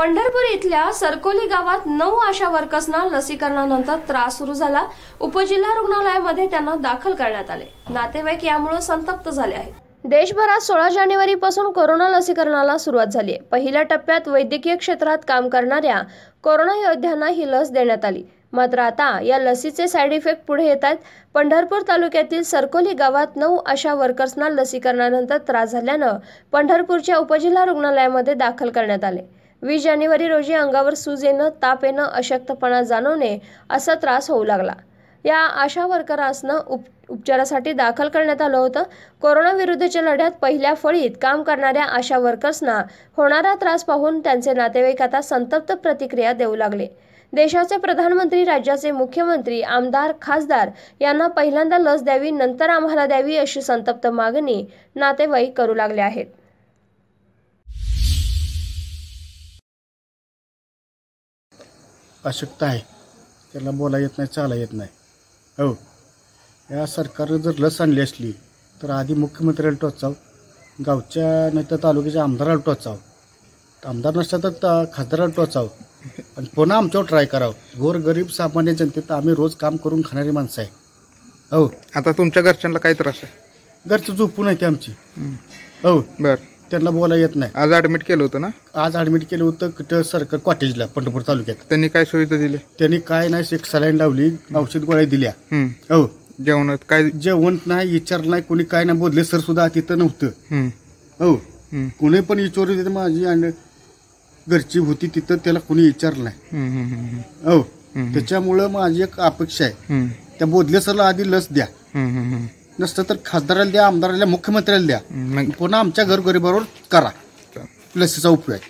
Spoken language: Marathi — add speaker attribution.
Speaker 1: पंढरपूर इथल्या सरकोली गावात नऊ आशा वर्कर्सना लसीकरणानंतर त्रास सुरू झाला उपजिल्हा रुग्णालयामध्ये त्यांना दाखल करण्यात आले नातेवाईक यामुळे संतप्त झाले आहेत देशभरात सोळा जानेवारीपासून कोरोना लसीकरणाला सुरुवात झाली आहे पहिल्या टप्प्यात वैद्यकीय क्षेत्रात काम करणाऱ्या कोरोना योद्ध्यांना ही लस देण्यात आली मात्र आता या लसीचे साईड इफेक्ट पुढे येत आहेत पंढरपूर तालुक्यातील सरकोली गावात नऊ आशा वर्कर्सना लसीकरणानंतर त्रास झाल्यानं पंढरपूरच्या उपजिल्हा रुग्णालयामध्ये दाखल करण्यात आले वीस जानेवारी रोजी अंगावर सूज येणं ताप येणं अशक्तपणा जाणवणे असा त्रास होऊ लागला या आशा वर्करासनं उप उपचारासाठी दाखल करण्यात आलं होतं कोरोना विरुद्धच्या लढ्यात पहिल्या फळीत काम करणाऱ्या आशा वर्कर्सना होणारा त्रास पाहून त्यांचे नातेवाईक आता संतप्त प्रतिक्रिया देऊ लागले देशाचे प्रधानमंत्री राज्याचे मुख्यमंत्री आमदार खासदार यांना पहिल्यांदा लस द्यावी नंतर आम्हाला द्यावी अशी संतप्त मागणी नातेवाईक करू लागले आहेत
Speaker 2: अशक्त आहे त्याला बोला येत नाही चाला येत नाही हो या सरकारनं जर लस आणली असली तर आधी मुख्यमंत्र्याला टोचाव गावच्या तर तालुक्याच्या आमदाराला टोचाव आमदार नसतात तर खासदाराला टोचाव आणि पुन्हा आमच्यावर ट्राय करावं गरीब सामान्य जनतेत आम्ही रोज काम करून खाणारी माणसं आहे हो आता तुमच्या घरच्यांना काय त्रास आहे घरचं झोपून आहे ते आमची हो बरं त्यांना बोला येत नाही आज ऍडमिट केलं होतं ना आज ऍडमिट केलं होतं कुठं सरकार कॉटेजला पंढरपूर तालुक्यात त्यांनी काय सुविधा दिली त्यांनी काय नाही एक सलाईन लावली औषध गोळ्या दिल्या हो जेवणात काय जेवण नाही विचार नाही कोणी काय नाही बोलले सर सुद्धा तिथं नव्हतं हो कोणी पण विचारू माझी आणि घरची होती तिथं त्याला कोणी विचारलं नाही हो त्याच्यामुळं माझी एक अपेक्षा आहे त्या बोधले सरला आधी लस द्या नसतं तर खासदाराला द्या आमदाराला मुख्यमंत्र्याला द्या पुन्हा आमच्या घरगरीबावर करा लसीचा उपयोग